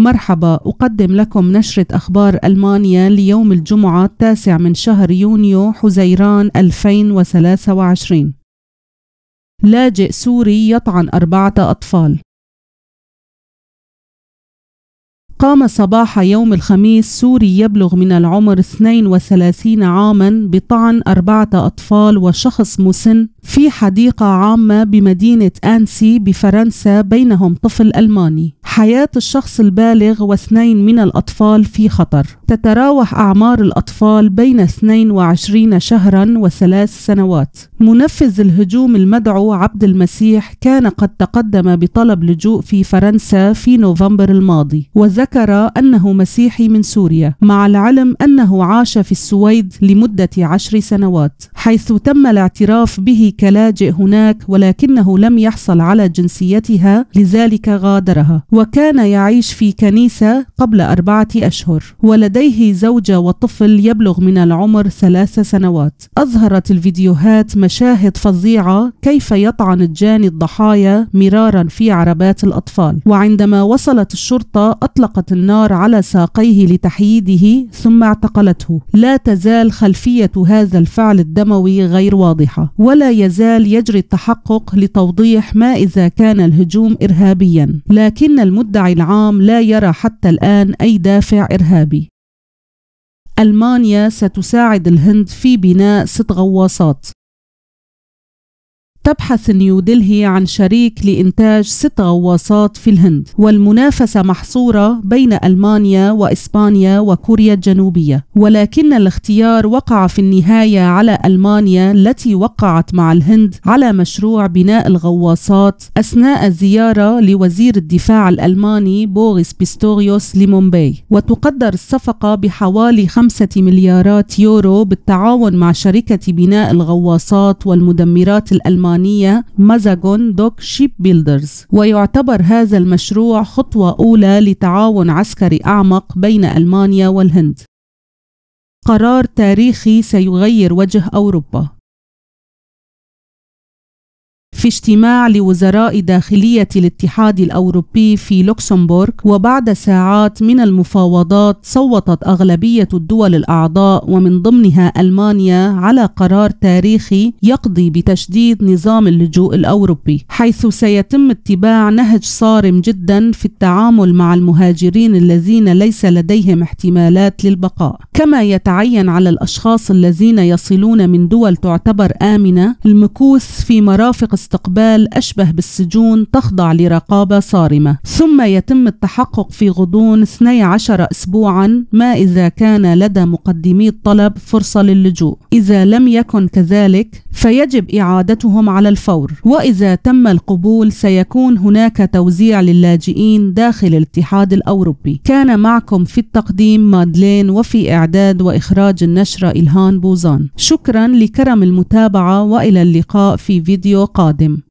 مرحبا أقدم لكم نشرة أخبار ألمانيا ليوم الجمعة التاسع من شهر يونيو حزيران 2023 لاجئ سوري يطعن أربعة أطفال قام صباح يوم الخميس سوري يبلغ من العمر 32 عاما بطعن أربعة أطفال وشخص مسن في حديقة عامة بمدينة أنسي بفرنسا بينهم طفل ألماني حياة الشخص البالغ واثنين من الأطفال في خطر تتراوح أعمار الأطفال بين 22 شهرا وثلاث سنوات منفذ الهجوم المدعو عبد المسيح كان قد تقدم بطلب لجوء في فرنسا في نوفمبر الماضي وذكر ذكر أنه مسيحي من سوريا مع العلم أنه عاش في السويد لمدة عشر سنوات حيث تم الاعتراف به كلاجئ هناك ولكنه لم يحصل على جنسيتها لذلك غادرها وكان يعيش في كنيسة قبل أربعة أشهر ولديه زوجة وطفل يبلغ من العمر ثلاث سنوات أظهرت الفيديوهات مشاهد فظيعة كيف يطعن الجاني الضحايا مرارا في عربات الأطفال وعندما وصلت الشرطة أطلق أطلقت النار على ساقيه لتحييده ثم اعتقلته لا تزال خلفية هذا الفعل الدموي غير واضحة ولا يزال يجري التحقق لتوضيح ما إذا كان الهجوم إرهابيا لكن المدعي العام لا يرى حتى الآن أي دافع إرهابي ألمانيا ستساعد الهند في بناء ست غواصات تبحث نيودلهي عن شريك لإنتاج ست غواصات في الهند والمنافسة محصورة بين ألمانيا وإسبانيا وكوريا الجنوبية ولكن الاختيار وقع في النهاية على ألمانيا التي وقعت مع الهند على مشروع بناء الغواصات أثناء زيارة لوزير الدفاع الألماني بوريس بيستوريوس لمومباي وتقدر الصفقة بحوالي خمسة مليارات يورو بالتعاون مع شركة بناء الغواصات والمدمرات الألمانية الألمانية مازاجون دوك شيب بيلدرز ويعتبر هذا المشروع خطوة أولى لتعاون عسكري أعمق بين ألمانيا والهند قرار تاريخي سيغير وجه أوروبا في اجتماع لوزراء داخلية الاتحاد الأوروبي في لوكسمبورغ وبعد ساعات من المفاوضات صوتت أغلبية الدول الأعضاء ومن ضمنها ألمانيا على قرار تاريخي يقضي بتشديد نظام اللجوء الأوروبي حيث سيتم اتباع نهج صارم جدا في التعامل مع المهاجرين الذين ليس لديهم احتمالات للبقاء كما يتعين على الأشخاص الذين يصلون من دول تعتبر آمنة المكوث في مرافق استقبال أشبه بالسجون تخضع لرقابة صارمة ثم يتم التحقق في غضون 12 أسبوعا ما إذا كان لدى مقدمي الطلب فرصة للجوء إذا لم يكن كذلك فيجب إعادتهم على الفور وإذا تم القبول سيكون هناك توزيع للاجئين داخل الاتحاد الأوروبي كان معكم في التقديم مادلين وفي إعداد وإخراج النشرة إلهان بوزان شكرا لكرم المتابعة وإلى اللقاء في فيديو قادم Adem